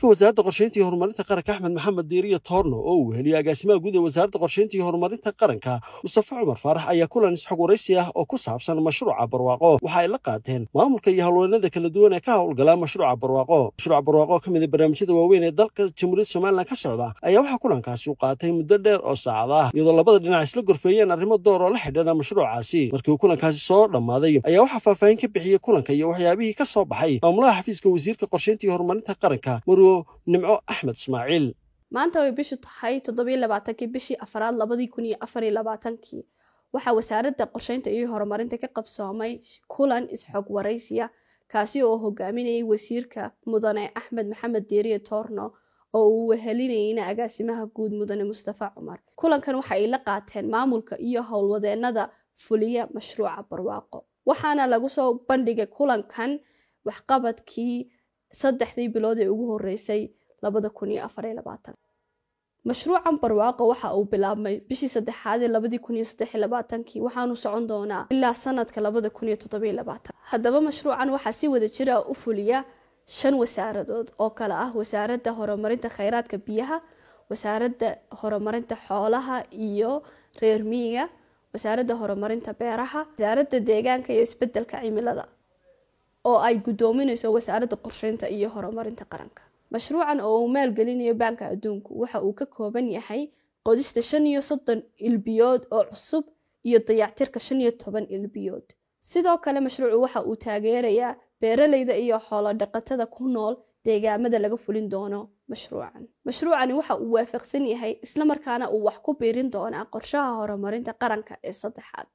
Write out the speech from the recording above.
wasiirka wasaaradda qorshaynta iyo horumarinta qaranka axmed maxamed diiriyo toorno oo uu weheliyey agaasimaha guud ee wasaaradda qorshaynta iyo horumarinta qaranka mustafa cumar faarax ayaa kulan isxog waraysi ah oo ku saabsan mashruuca barwaaqo waxa ay la qaateen maamulka iyo howlweynada kala duwan ee ka howlgalaa mashruuca barwaaqo mashruuca barwaaqo ka mid a ah barnaamijyada waaweyn ee dalka jamhuuriyadda somaliland ka socda ayaa waxaa kulankaasi u qaatay muddo dheer oo saacad ah iyadoo labada dhinac isla gorfeeyeen arrimo door oo la xidhan mashruucaasi markii uu kulankaasi soo dhammaaday ayaa waxaa faahfaahin ka bixiyey kulanka iyo waxyaabihii ka soo baxay maamulaha xafiiska wasiirka qorshaynta iyo horumarinta qaranka gurwo nimco axmed ismaaciil maanta way bishu tahay toddobiyo labaatankii bishii afaraad labadii kun iyo afar iyo labaatankii waxaa wasaaradda qorsheynta iyo horumarinta ka qabsoomay kulan is-xog waraysiya kaasi oo hogaaminayay wasiirka mudane axmed maxamed deeriye toorno oo uu wehelinayeyna agaasimaha guud mudane mustafa cumar kulankan waxa ay la qaateen maamulka iyo howlwadeenada fuliya mashruuca barwaaqo waxaana lagu soo bandhigay kulankan waxqabadkii saddexdii bilood ee ugu horeysay labada kun iyo afariyo labaatan mashruucan barwaaqo waxa uu bilaabmay bishii saddexaadee labadii kun iyo saddexiyo labaatankii waxaanu socon doonaa ilaa sanadka labada kun iyo toddobiyo labaatan haddaba mashruucan waxaa si wada jira ah u fuliya shan wasaaradood oo kale ah wasaaradda horumarinta kheyraadka biyaha wasaaradda horumarinta xoolaha iyo reer miyiga wasaaradda horumarinta beeraha wasaaradda deegaanka iyo isbedelka cimilada oo ay guddoominayso wasaaradda qorsheynta iyo horumarinta qaranka mashruucan oo uu maalgelinayo baanka adduunku waxa uu ka kooban yahay qodista shan iyo soddon ilbiyood oo cusub iyo dayactirka shan iyo toban ilbiyood sidoo kale mashruucu waxa uu taageerayaa beeralayda iyo xoolo dhaqatada ku nool deegaamada laga fulin doono mashruucan mashruucani waxa uu waafaqsan yahay isla markaana uu wax ku biirin doonaa qorshaha horumarinta qaranka ee saddexaad